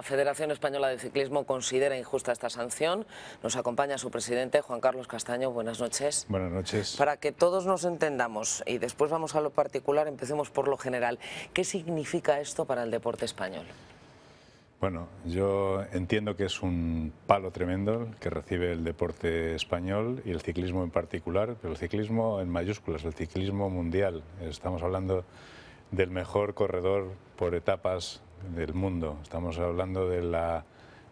La Federación Española de Ciclismo considera injusta esta sanción. Nos acompaña su presidente, Juan Carlos Castaño. Buenas noches. Buenas noches. Para que todos nos entendamos y después vamos a lo particular, empecemos por lo general. ¿Qué significa esto para el deporte español? Bueno, yo entiendo que es un palo tremendo que recibe el deporte español y el ciclismo en particular, pero el ciclismo en mayúsculas, el ciclismo mundial. Estamos hablando del mejor corredor por etapas del mundo. Estamos hablando de la,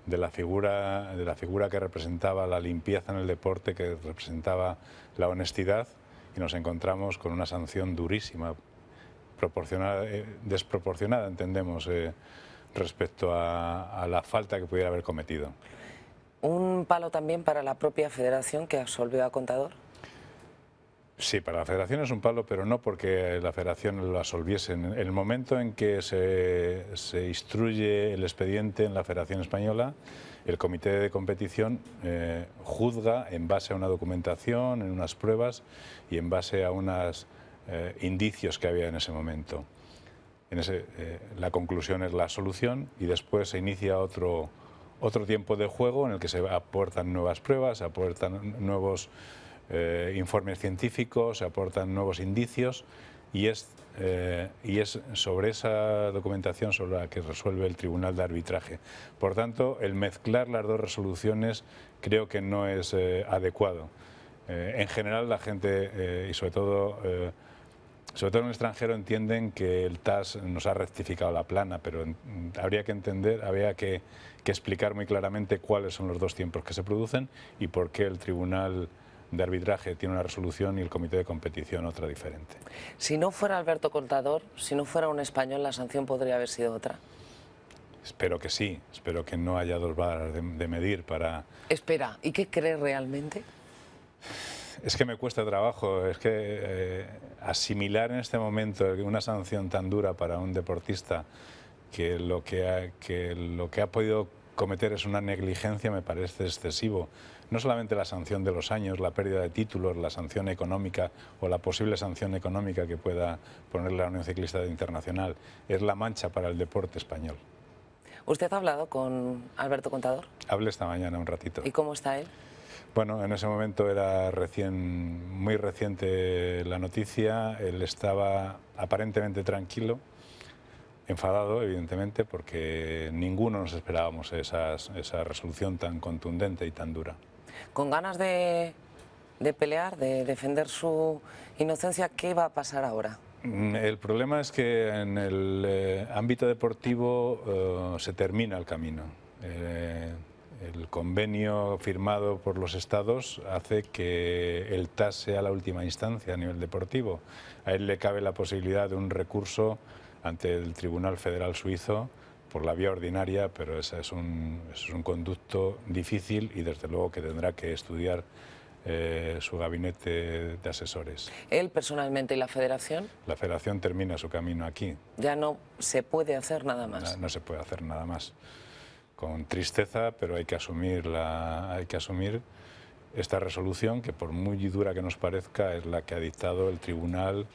de la, figura, de la figura que representaba la limpieza en el deporte, que representaba la honestidad, y nos encontramos con una sanción durísima, proporcionada, eh, desproporcionada, entendemos, eh, respecto a, a la falta que pudiera haber cometido. Un palo también para la propia federación que absolvió a Contador. Sí, para la federación es un palo, pero no porque la federación lo asolviese En el momento en que se, instruye el expediente en la federación española, el comité de competición eh, juzga en base a una documentación, en unas pruebas y en base a unos eh, indicios que había en ese momento. Eh, la conclusión es la solución y después se inicia otro, otro tiempo de juego en el que se aportan nuevas pruebas, se aportan nuevos eh, informes científicos, se aportan nuevos indicios y es, eh, y es sobre esa documentación sobre la que resuelve el Tribunal de Arbitraje. Por tanto, el mezclar las dos resoluciones creo que no es eh, adecuado. en general, la gente y sobre todo sobre todo en extranjero entienden que el TAS nos ha rectificado la plana, pero habría que entender, habría que, que explicar muy claramente cuáles son los dos tiempos que se producen y por qué el tribunal de arbitraje tiene una resolución y el comité de competición otra diferente. Si no fuera Alberto Contador, si no fuera un español, la sanción podría haber sido otra. Espero que sí, espero que no haya dos varas de, medir para... Espera, ¿y qué crees realmente? Es que me cuesta trabajo, es que eh, asimilar en este momento una sanción tan dura para un deportista que lo que que lo que ha podido cometer es una negligencia me parece excesivo. No solamente la sanción de los años, la pérdida de títulos, la sanción económica o la posible sanción económica que pueda poner la Unión Ciclista Internacional, es la mancha para el deporte español. ¿Usted ha hablado con Alberto Contador? Hablé esta mañana un ratito. ¿Y cómo está él? Bueno, en ese momento era recién, muy reciente la noticia, él estaba aparentemente tranquilo, enfadado, evidentemente, porque ninguno nos esperábamos esa resolución tan contundente y tan dura. Con ganas de, pelear, de defender su inocencia, ¿qué va a pasar ahora? Mm, el problema es que en el eh, ámbito deportivo eh, se termina el camino. Eh, el convenio firmado por los estados hace que el TAS sea la última instancia a nivel deportivo. A él le cabe la posibilidad de un recurso ante el Tribunal Federal Suizo por la vía ordinaria, pero ese es un, es un conducto difícil y desde luego que tendrá que estudiar eh, su gabinete de asesores. ¿Él personalmente y la federación? La federación termina su camino aquí. Ya no se puede hacer nada más. No, no se puede hacer nada más. Con tristeza, pero hay que asumir, la, hay que asumir esta resolución que por muy dura que nos parezca es la que ha dictado el tribunal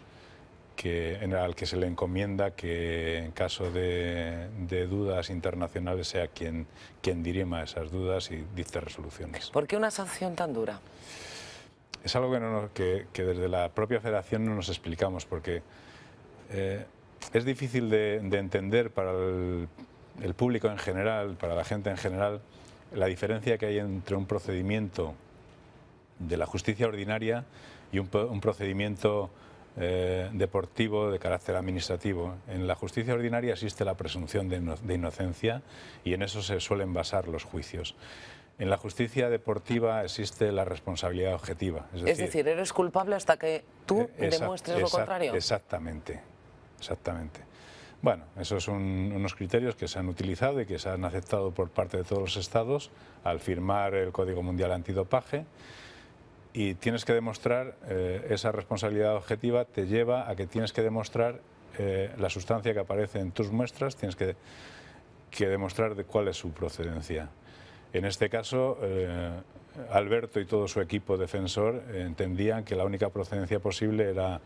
que, al que se le encomienda que en caso de, dudas internacionales sea quien, quien dirima esas dudas y dicte resoluciones. ¿Por qué una sanción tan dura? Es algo que, que, desde la propia federación no nos explicamos porque eh, es difícil de, entender para el, público en general, para la gente en general, la diferencia que hay entre un procedimiento de la justicia ordinaria y un, un procedimiento eh, deportivo de carácter administrativo. En la justicia ordinaria existe la presunción de, inocencia y en eso se suelen basar los juicios. En la justicia deportiva existe la responsabilidad objetiva. Es decir, es decir eres culpable hasta que tú eh, demuestres lo contrario. Exactamente, exactamente. Bueno, esos son unos criterios que se han utilizado y que se han aceptado por parte de todos los estados al firmar el Código Mundial Antidopaje y tienes que demostrar, eh, esa responsabilidad objetiva te lleva a que tienes que demostrar eh, la sustancia que aparece en tus muestras, tienes que, demostrar de cuál es su procedencia. En este caso, eh, Alberto y todo su equipo defensor entendían que la única procedencia posible era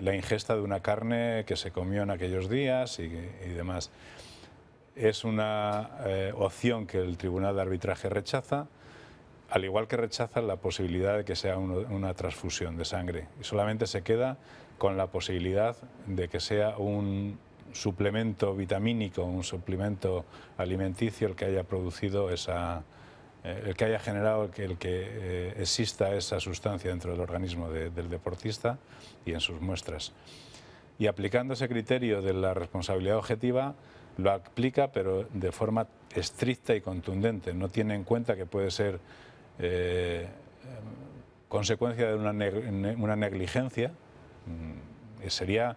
la ingesta de una carne que se comió en aquellos días y demás. Es una opción que el Tribunal de Arbitraje rechaza al igual que rechaza la posibilidad de que sea una transfusión de sangre. Y solamente se queda con la posibilidad de que sea un suplemento vitamínico, un suplemento alimenticio el que haya producido esa, eh, el que haya generado que, el que eh, exista esa sustancia dentro del organismo del deportista y en sus muestras. Y aplicando ese criterio de la responsabilidad objetiva, lo aplica pero de forma estricta y contundente. No tiene en cuenta que puede ser eh, consecuencia de una, negligencia. Mm, sería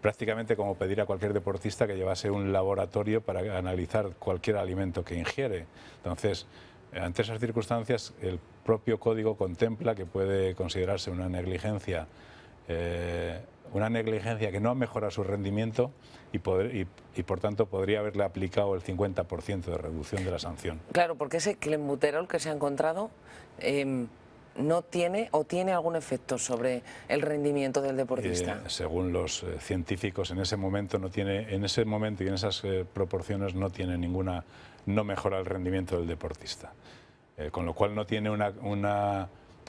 prácticamente como pedir a cualquier deportista que llevase un laboratorio para analizar cualquier alimento que ingiere. Entonces, ante esas circunstancias, el propio código contempla que puede considerarse una negligencia eh, una negligencia que no ha mejorado su rendimiento y, por tanto podría haberle aplicado el 50% de reducción de la sanción. Claro, porque ese clenbuterol que se ha encontrado em, no tiene o tiene algún efecto sobre el rendimiento del deportista. Eh, según los eh, científicos, en ese momento no tiene, en ese momento y en esas eh, proporciones no tiene ninguna, no mejora el rendimiento del deportista. con lo cual no tiene una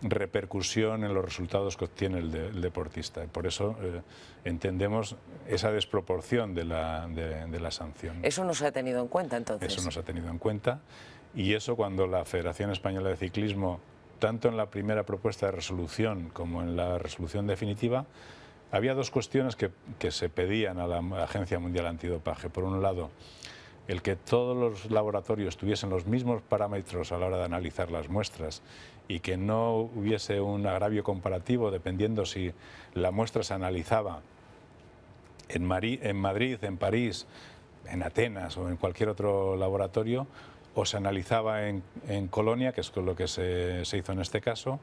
repercusión en los resultados que obtiene el, deportista. Por eso eh, entendemos esa desproporción de la, sanción. ¿Eso no se ha tenido en cuenta entonces? Eso no se ha tenido en cuenta y eso cuando la Federación Española de Ciclismo, tanto en la primera propuesta de resolución como en la resolución definitiva, había dos cuestiones que, que se pedían a la Agencia Mundial Antidopaje. Por un lado, el que todos los laboratorios tuviesen los mismos parámetros a la hora de analizar las muestras y que no hubiese un agravio comparativo dependiendo si la muestra se analizaba en, Madrid, en París, en Atenas o en cualquier otro laboratorio, o se analizaba en, Colonia, que es lo que se hizo en este caso,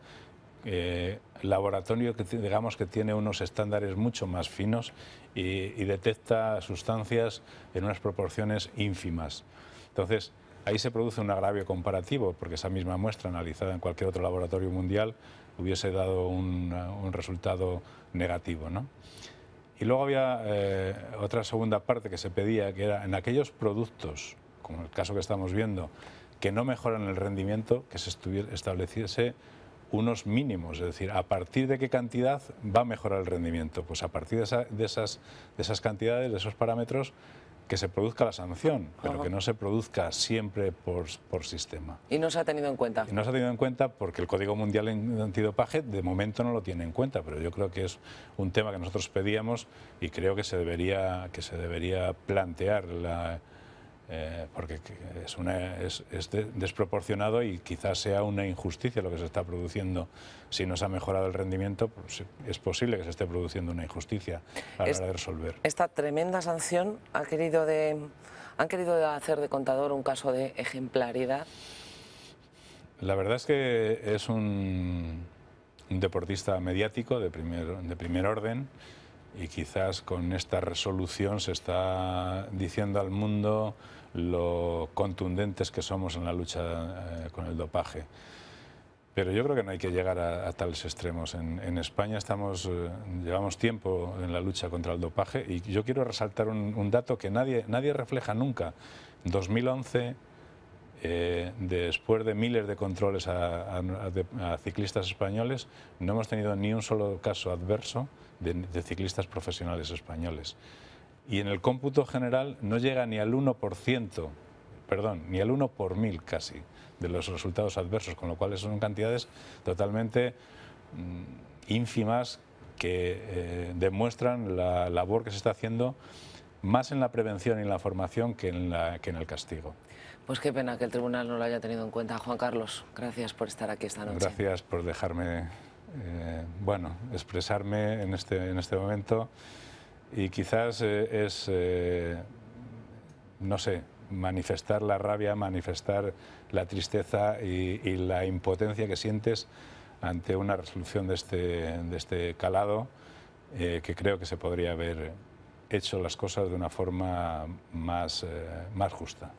eh, laboratorio que digamos que tiene unos estándares mucho más finos y, detecta sustancias en unas proporciones ínfimas. Entonces, ahí se produce un agravio comparativo, porque esa misma muestra analizada en cualquier otro laboratorio mundial hubiese dado un, resultado negativo. ¿no? Y luego había eh, otra segunda parte que se pedía, que era en aquellos productos, como el caso que estamos viendo, que no mejoran el rendimiento, que se estableciese unos mínimos, es decir, a partir de qué cantidad va a mejorar el rendimiento. Pues a partir de, esas, de esas cantidades, de esos parámetros, que se produzca la sanción, pero que no se produzca siempre por, sistema. ¿Y no se ha tenido en cuenta? Y no se ha tenido en cuenta porque el Código Mundial de Antidopaje de momento no lo tiene en cuenta, pero yo creo que es un tema que nosotros pedíamos y creo que se debería, que se debería plantear la, eh, porque es, una, es, desproporcionado y quizás sea una injusticia lo que se está produciendo. Si no se ha mejorado el rendimiento, pues es posible que se esté produciendo una injusticia a la hora de resolver. Esta tremenda sanción ha querido de, han querido hacer de contador un caso de ejemplaridad. La verdad es que es un, un deportista mediático de primer, de primer orden y quizás con esta resolución se está diciendo al mundo lo contundentes que somos en la lucha eh, con el dopaje. Pero yo creo que no hay que llegar a, tales extremos. En, España estamos, eh, llevamos tiempo en la lucha contra el dopaje y yo quiero resaltar un, dato que nadie, nadie refleja nunca. 2011, eh, después de miles de controles a, ciclistas españoles, no hemos tenido ni un solo caso adverso de ciclistas profesionales españoles y en el cómputo general no llega ni al 1%, perdón, ni al 1 por mil casi de los resultados adversos, con lo cual son cantidades totalmente mm, ínfimas que eh, demuestran la labor que se está haciendo más en la prevención y en la formación que en, la, que en el castigo. Pues qué pena que el tribunal no lo haya tenido en cuenta. Juan Carlos, gracias por estar aquí esta noche. Gracias por dejarme, eh, bueno, expresarme en este, en este momento y quizás eh, es, eh, no sé, manifestar la rabia, manifestar la tristeza y, la impotencia que sientes ante una resolución de este, de este calado, eh, que creo que se podría haber hecho las cosas de una forma más, más justa.